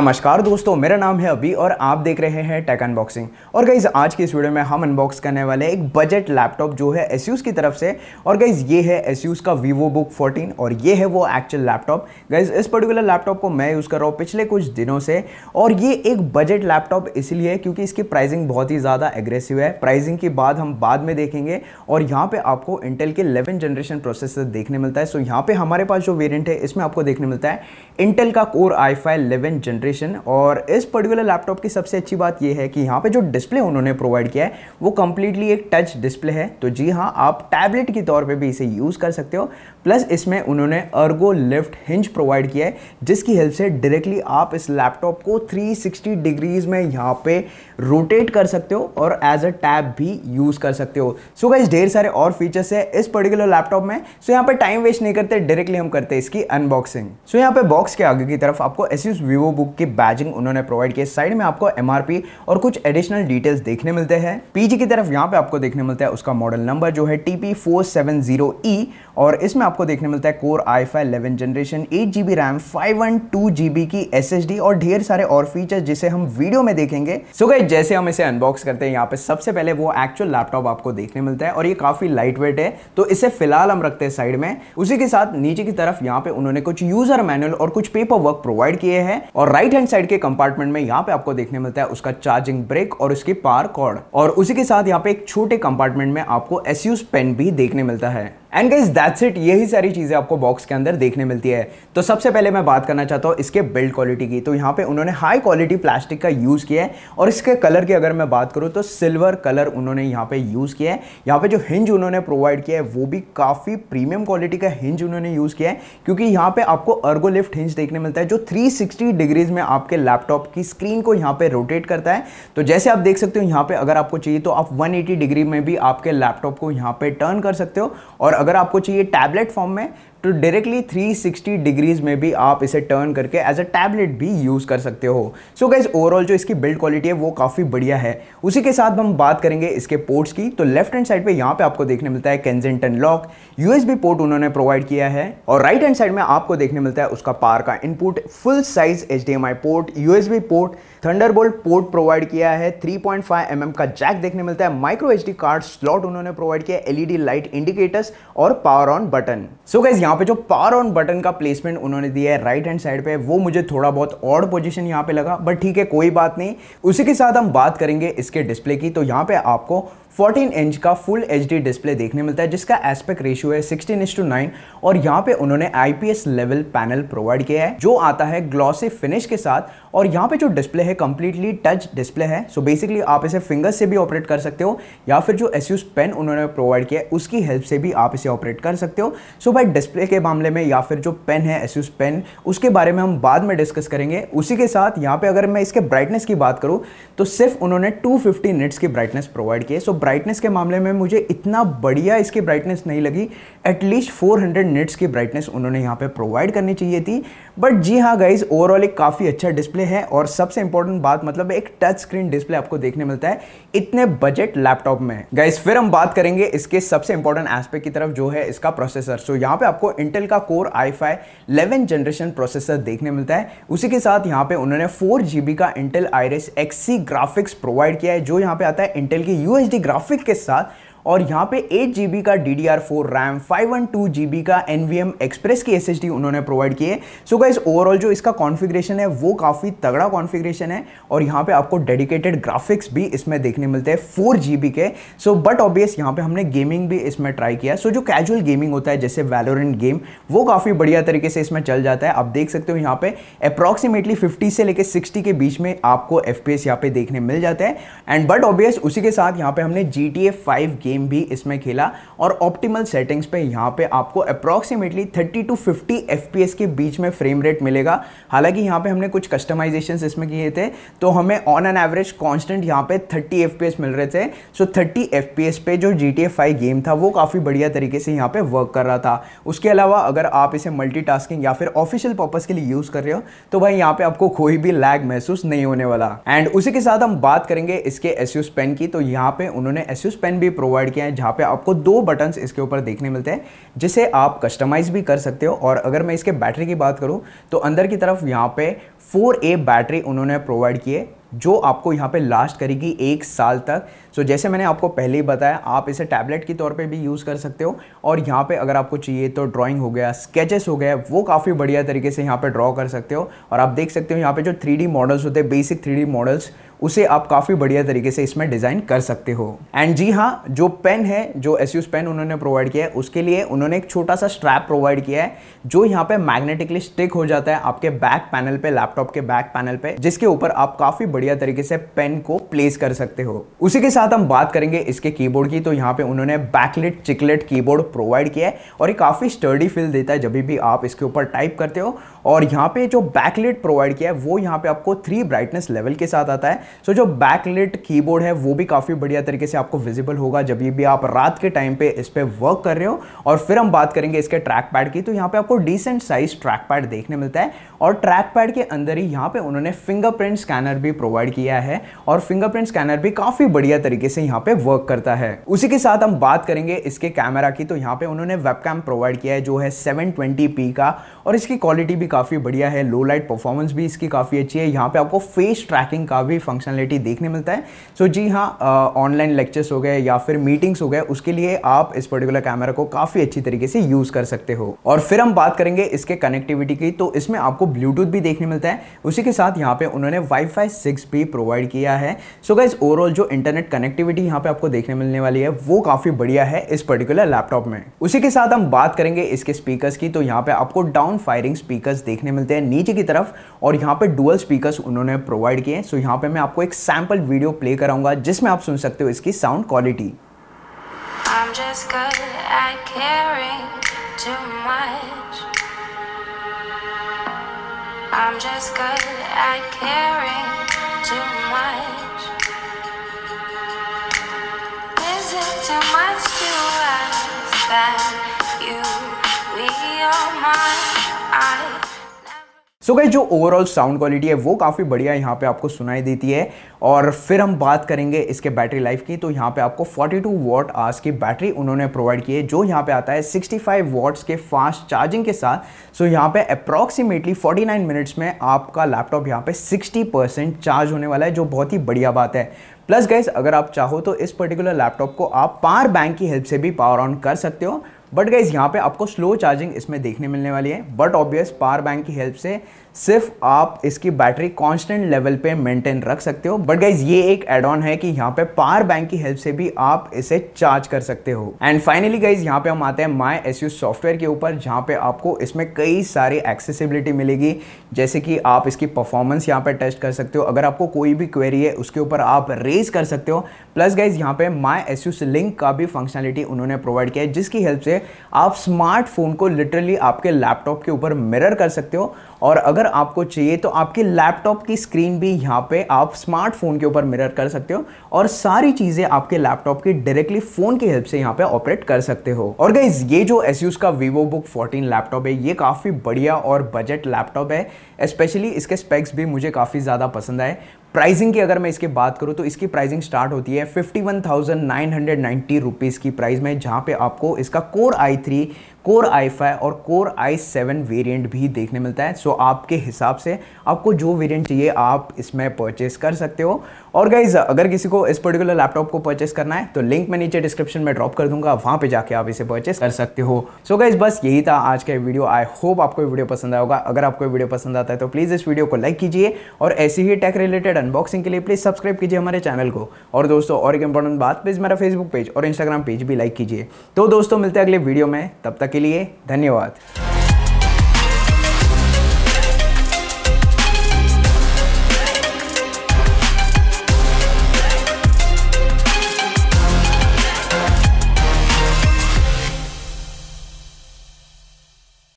नमस्कार दोस्तों मेरा नाम है अभी और आप देख रहे हैं टेक अनबॉक्सिंग और गाइज आज की इस वीडियो में हम अनबॉक्स करने वाले एक बजट लैपटॉप जो है एस की तरफ से और गाइज ये है एस का वीवो बुक 14 और ये है वो एक्चुअल लैपटॉप गाइज इस पर्टिकुलर लैपटॉप को मैं यूज़ कर रहा हूँ पिछले कुछ दिनों से और ये एक बजट लैपटॉप इसलिए क्योंकि इसकी प्राइसिंग बहुत ही ज़्यादा एग्रेसिव है प्राइजिंग की बात हम बाद में देखेंगे और यहाँ पर आपको इंटेल के इलेवन जनरेशन प्रोसेसर देखने मिलता है सो यहाँ पर हमारे पास जो वेरियंट है इसमें आपको देखने मिलता है इंटेल का core i five generation generation और इस पर्टिकुलर लैपटॉप की सबसे अच्छी बात यह है कि यहाँ पे जो डिस्प्ले उन्होंने प्रोवाइड किया है वो कम्प्लीटली एक टच डिस्प्ले है तो जी हाँ आप टैबलेट के तौर पे भी इसे यूज़ कर सकते हो प्लस इसमें उन्होंने अर्गो लिफ्ट हिंज प्रोवाइड किया है जिसकी हेल्प से डायरेक्टली आप इस लैपटॉप को थ्री डिग्रीज में यहाँ पे रोटेट कर सकते हो और एज अ टैब भी यूज़ कर सकते हो सो गाइज ढेर सारे और फीचर्स है इस पर्टिकुलर लैपटॉप में सो so, यहाँ पर टाइम वेस्ट नहीं करते डायरेक्टली हम करते हैं इसकी अनबॉक्सिंग सो so, यहाँ पे बॉक्स के आगे की तरफ आपको एस वीवो बुक बुक की बैजिंग उन्होंने प्रोवाइड किया साइड में आपको एम और कुछ एडिशनल डिटेल्स देखने मिलते हैं पीजी की तरफ यहाँ पे आपको देखने मिलता है उसका मॉडल नंबर जो है टीपी e और इसमें आपको देखने मिलता है core i five eleven generation eight G RAM five one two G की एस और ढेर सारे और फीचर जिसे हम वीडियो में देखेंगे सो so जैसे हम इसे अनबॉक्स करते हैं यहाँ पे सबसे पहले वो एक्चुअल लैपटॉप आपको देखने मिलता है और ये काफी लाइट वेट है तो इसे फिलहाल हम रखते हैं साइड में उसी के साथ नीचे की तरफ यहाँ पे उन्होंने कुछ यूजर मैनुअल और कुछ पेपर वर्क प्रोवाइड किए हैं और राइट हैंड साइड के कंपार्टमेंट में यहाँ पे आपको देखने मिलता है उसका चार्जिंग ब्रेक और उसकी पार कॉर्ड और उसी के साथ यहाँ पे एक छोटे कंपार्टमेंट में आपको एस पेन भी देखने मिलता है एंड गाइज दैट्स इट यही सारी चीज़ें आपको बॉक्स के अंदर देखने मिलती है तो सबसे पहले मैं बात करना चाहता हूँ इसके बिल्ड क्वालिटी की तो यहाँ पे उन्होंने हाई क्वालिटी प्लास्टिक का यूज़ किया है और इसके कलर की अगर मैं बात करूँ तो सिल्वर कलर उन्होंने यहाँ पे यूज़ किया है यहाँ पे जो हिंज उन्होंने प्रोवाइड किया है वो भी काफ़ी प्रीमियम क्वालिटी का हिंज उन्होंने यूज़ किया है क्योंकि यहाँ पर आपको अर्गो लिफ्ट हिंज देखने मिलता है जो थ्री डिग्रीज में आपके लैपटॉप की स्क्रीन को यहाँ पर रोटेट करता है तो जैसे आप देख सकते हो यहाँ पर अगर आपको चाहिए तो आप वन डिग्री में भी आपके लैपटॉप को यहाँ पर टर्न कर सकते हो और अगर आपको चाहिए टैबलेट फॉर्म में तो डायरेक्टली 360 डिग्रीज में भी आप इसे टर्न करके एज अ टैबलेट भी यूज़ कर सकते हो सो गाइज ओवरऑल जो इसकी बिल्ड क्वालिटी है वो काफ़ी बढ़िया है उसी के साथ हम बात करेंगे इसके पोर्ट्स की तो लेफ्ट हैंड साइड पे यहाँ पे आपको देखने मिलता है कैंजेंटन लॉक यूएसबी पोर्ट उन्होंने प्रोवाइड किया है और राइट हैंड साइड में आपको देखने मिलता है उसका पार का input full size H port USB port Thunderbolt port provide किया है थ्री पॉइंट mm का जैक देखने मिलता है माइक्रो एच कार्ड स्लॉट उन्होंने प्रोवाइड किया एलईडी लाइट इंडिकेटर्स और power on button so guys यहाँ पे जो पावर ऑन बटन का प्लेसमेंट उन्होंने दिया है राइट हैंड साइड पे वो मुझे थोड़ा बहुत ऑड पोजीशन यहाँ पे लगा बट ठीक है कोई बात नहीं उसी के साथ हम बात करेंगे इसके डिस्प्ले की तो यहाँ पे आपको 14 इंच का फुल एच डिस्प्ले देखने मिलता है जिसका एस्पेक्ट रेशियो है 16 इंच टू नाइन और यहाँ पे उन्होंने आईपीएस लेवल पैनल प्रोवाइड किया है जो आता है ग्लॉसी फिनिश के साथ और यहाँ पे जो डिस्प्ले है कम्प्लीटली टच डिस्प्ले है सो so बेसिकली आप इसे फिंगर से भी ऑपरेट कर सकते हो या फिर जो एस पेन उन्होंने प्रोवाइड किया है उसकी हेल्प से भी आप इसे ऑपरेट कर सकते हो सो so भाई डिस्प्ले के मामले में या फिर जो पेन है एस पेन उसके बारे में हम बाद में डिस्कस करेंगे उसी के साथ यहाँ पे अगर मैं इसके ब्राइटनेस की बात करूँ तो सिर्फ उन्होंने टू फिफ्टी की ब्राइटनेस प्रोवाइड की है सो ब्राइटनेस के मामले में मुझे इतना बढ़िया इसकी ब्राइटनेस नहीं लगी एटलीस्ट 400 निट्स की ब्राइटनेस उन्होंने यहाँ पे प्रोवाइड करनी चाहिए थी बट जी हाँ गाइज ओवरऑल एक काफ़ी अच्छा डिस्प्ले है और सबसे इंपॉर्टेंट बात मतलब एक टच स्क्रीन डिस्प्ले आपको देखने मिलता है इतने बजट लैपटॉप में गाइज फिर हम बात करेंगे इसके सबसे इंपॉर्टेंट एस्पेक्ट की तरफ जो है इसका प्रोसेसर सो so, यहाँ पे आपको इंटेल का core i five generation processor देखने मिलता है उसी के साथ यहाँ पे उन्होंने फोर का Intel Iris Xe graphics provide किया है जो यहाँ पे आता है इंटेल की यूएसडी ग्राफिक के साथ और यहाँ पे एट जी का D D R four RAM five one two G B का एन वी एम एक्सप्रेस की एस एस डी उन्होंने प्रोवाइड किए सो गाइज ओवरऑल जो इसका कॉन्फ़िगरेशन है वो काफ़ी तगड़ा कॉन्फ़िगरेशन है और यहाँ पे आपको डेडिकेटेड ग्राफिक्स भी इसमें देखने मिलते हैं फोर जी बी के सो बट ऑब्वियस यहाँ पे हमने गेमिंग भी इसमें ट्राई किया सो so, जो कैजुअल गेमिंग होता है जैसे वैलोरेंट गेम वो काफ़ी बढ़िया तरीके से इसमें चल जाता है आप देख सकते हो यहाँ पे अप्रॉक्सीमेटली फिफ्टी से लेकर सिक्सटी के बीच में आपको एफ पी यहाँ पे देखने मिल जाता है एंड बट ऑब्वियस उसी के साथ यहाँ पे हमने G T A five game भी इसमें खेला और ऑप्टिमल सेटिंग्स पे यहाँ पे आपको अप्रॉक्सीमेटली 30 टू 50 एफ के बीच में फ्रेम रेट मिलेगा हालांकि यहाँ पे हमने कुछ कस्टमाइजेशन इसमें किए थे तो हमें ऑन एन एवरेज कॉन्स्टेंट यहाँ पे 30 एफ मिल रहे थे सो थर्टी एफ पे जो जी टी गेम था वो काफ़ी बढ़िया तरीके से यहाँ पर वर्क कर रहा था उसके अलावा अगर आप इसे मल्टी या फिर ऑफिशियल पर्पज़ के लिए यूज़ कर रहे हो तो भाई यहाँ पर आपको कोई भी लैग महसूस नहीं होने वाला एंड उसी के साथ हम बात करेंगे इसके एस पेन की तो यहाँ पे उन्होंने एस पेन भी प्रोवाइड प्रोवाइड किया है जहाँ पे आपको दो बटन्स इसके ऊपर देखने मिलते हैं जिसे आप कस्टमाइज़ भी कर सकते हो और अगर मैं इसके बैटरी की बात करूँ तो अंदर की तरफ यहाँ पे 4A बैटरी उन्होंने प्रोवाइड किए जो आपको यहाँ पे लास्ट करेगी एक साल तक सो so, जैसे मैंने आपको पहले ही बताया आप इसे टैबलेट के तौर पे भी यूज़ कर सकते हो और यहाँ पे अगर आपको चाहिए तो ड्राइंग हो गया स्केचेस हो गया वो काफ़ी बढ़िया तरीके से यहाँ पे ड्रॉ कर सकते हो और आप देख सकते हो यहाँ पे जो 3D मॉडल्स होते हैं बेसिक 3D मॉडल्स उसे आप काफ़ी बढ़िया तरीके से इसमें डिज़ाइन कर सकते हो एंड जी हाँ जो पेन है जो एस पेन उन्होंने प्रोवाइड किया है उसके लिए उन्होंने एक छोटा सा स्ट्रैप प्रोवाइड किया है जो यहाँ पे मैग्नेटिकली स्टिक हो जाता है आपके बैक पैनल पे लैपटॉप के बैक पैनल पे जिसके ऊपर आप काफ़ी बढ़िया तरीके से पेन को प्लेस कर सकते हो उसी के साथ हम बात करेंगे इसके कीबोर्ड की तो यहाँ पे उन्होंने बैकलिट चिकलेट कीबोर्ड प्रोवाइड किया है और ये काफ़ी स्टर्डी फील देता है जब भी आप इसके ऊपर टाइप करते हो और यहाँ पे जो बैकलिट प्रोवाइड किया है वो यहाँ पे आपको थ्री ब्राइटनेस लेवल के साथ आता है सो so, जो बैकलिट कीबोर्ड है वो भी काफ़ी बढ़िया तरीके से आपको विजिबल होगा जब भी आप रात के टाइम पे इस पर वर्क कर रहे हो और फिर हम बात करेंगे इसके ट्रैक पैड की तो यहाँ पे आपको डिसेंट साइज ट्रैक पैड देखने मिलता है और ट्रैक पैड के अंदर ही यहाँ पे उन्होंने फिंगरप्रिंट स्कैनर भी प्रोवाइड किया है और फिंगरप्रिंट स्कैनर भी काफ़ी बढ़िया तरीके से यहाँ पे वर्क करता है उसी के साथ हम बात करेंगे इसके कैमरा की तो यहाँ पे उन्होंने वेबकैम प्रोवाइड किया है जो है 720p का और इसकी क्वालिटी भी काफ़ी बढ़िया है लो लाइट परफॉर्मेंस भी इसकी काफ़ी अच्छी है यहाँ पे आपको फेस ट्रैकिंग का भी फंक्शन फंक्शनलिटी देखने मिलता है सो so, जी हाँ ऑनलाइन लेक्चर्स हो गए या फिर मीटिंग्स हो गए उसके लिए आप इस पर्टिकुलर कैमरा को काफ़ी अच्छी तरीके से यूज़ कर सकते हो और फिर हम बात करेंगे इसके कनेक्टिविटी की तो इसमें आपको ब्लूटूथ भी देखने मिलता है उसी के साथ यहाँ पे उन्होंने वाईफाई सिक्स भी प्रोवाइड किया है सो गाइज ओवरऑल जो इंटरनेट कनेक्टिविटी यहाँ पे आपको देखने मिलने वाली है वो काफ़ी बढ़िया है इस पर्टिकुलर लैपटॉप में उसी के साथ हम बात करेंगे इसके स्पीकर्स की तो यहाँ पे आपको डाउन फायरिंग स्पीकर्स देखने मिलते हैं नीचे की तरफ और यहाँ पे डुअल स्पीकर्स उन्होंने प्रोवाइड किए सो यहाँ पे मैं आपको एक सैम्पल वीडियो प्ले कराऊंगा जिसमें आप सुन सकते हो इसकी sound quality I'm just good at caring too much. I'm just good at caring too much. Is it too much to ask that? So गई जो ओवरऑल साउंड क्वालिटी है वो काफ़ी बढ़िया यहाँ पे आपको सुनाई देती है और फिर हम बात करेंगे इसके बैटरी लाइफ की तो यहाँ पे आपको 42 टू वॉट आर्स की बैटरी उन्होंने प्रोवाइड की है जो यहाँ पे आता है 65 फाइव वॉट्स के फास्ट चार्जिंग के साथ सो so यहाँ पे अप्रॉक्सीमेटली 49 मिनट्स में आपका लैपटॉप यहाँ पे 60 चार्ज होने वाला है जो बहुत ही बढ़िया बात है प्लस गैस अगर आप चाहो तो इस पर्टिकुलर लैपटॉप को आप पावर बैंक की हेल्प से भी पावर ऑन कर सकते हो बट गाइज यहाँ पे आपको स्लो चार्जिंग इसमें देखने मिलने वाली है बट ऑब्वियस पावर बैंक की हेल्प से सिर्फ आप इसकी बैटरी कांस्टेंट लेवल पे मेंटेन रख सकते हो बट गाइज ये एक एड ऑन है कि यहाँ पे पावर बैंक की हेल्प से भी आप इसे चार्ज कर सकते हो एंड फाइनली गाइज यहाँ पे हम आते हैं माई एस सॉफ्टवेयर के ऊपर जहाँ पे आपको इसमें कई सारी एक्सेसिबिलिटी मिलेगी जैसे कि आप इसकी परफॉर्मेंस यहाँ पे टेस्ट कर सकते हो अगर आपको कोई भी क्वेरी है उसके ऊपर आप रेज कर सकते हो प्लस गाइज यहाँ पे माई एस लिंक का भी फंक्शनलिटी उन्होंने प्रोवाइड किया है जिसकी हेल्प से आप स्मार्टफोन को लिटरली आपके लैपटॉप के ऊपर मिरर कर सकते हो और अगर आपको चाहिए तो आपके लैपटॉप की स्क्रीन भी यहाँ पे आप स्मार्टफोन के ऊपर मिरर कर सकते हो और सारी चीज़ें आपके लैपटॉप की डायरेक्टली फ़ोन की हेल्प से यहाँ पे ऑपरेट कर सकते हो और गाइज ये जो एस का वीवो बुक फोर्टीन लैपटॉप है ये काफ़ी बढ़िया और बजट लैपटॉप है स्पेशली इसके स्पेक्स भी मुझे काफ़ी ज़्यादा पसंद आए प्राइसिंग की अगर मैं इसकी बात करूँ तो इसकी प्राइसिंग स्टार्ट होती है fifty one thousand nine hundred ninety rupees की प्राइस में जहाँ पे आपको इसका core i three core i five और कोर आई सेवन वेरियंट भी देखने मिलता है सो आपके हिसाब से आपको जो वेरियंट चाहिए आप इसमें परचेस कर सकते हो और गाइज अगर किसी को इस पर्टिकुलर लैपटॉप को परचेस करना है तो लिंक मैं नीचे डिस्क्रिप्शन में ड्रॉप कर दूंगा वहां पे जाके आप इसे परचेस कर सकते हो सो so, गाइज बस यही था आज का वीडियो आई होप आपको वीडियो पसंद आया होगा अगर आपको वीडियो पसंद आता है तो प्लीज़ इस वीडियो को लाइक कीजिए और ऐसी ही टेक रिलेटेड अनबॉक्सिंग के लिए प्लीज़ सब्सक्राइब कीजिए हमारे चैनल को और दोस्तों और एक इंपॉर्टेंट बात प्लीज़ मेरा फेसबुक पेज और इंस्टाग्राम पेज भी लाइक कीजिए तो दोस्तों मिलते हैं अगले वीडियो में तब तक के लिए धन्यवाद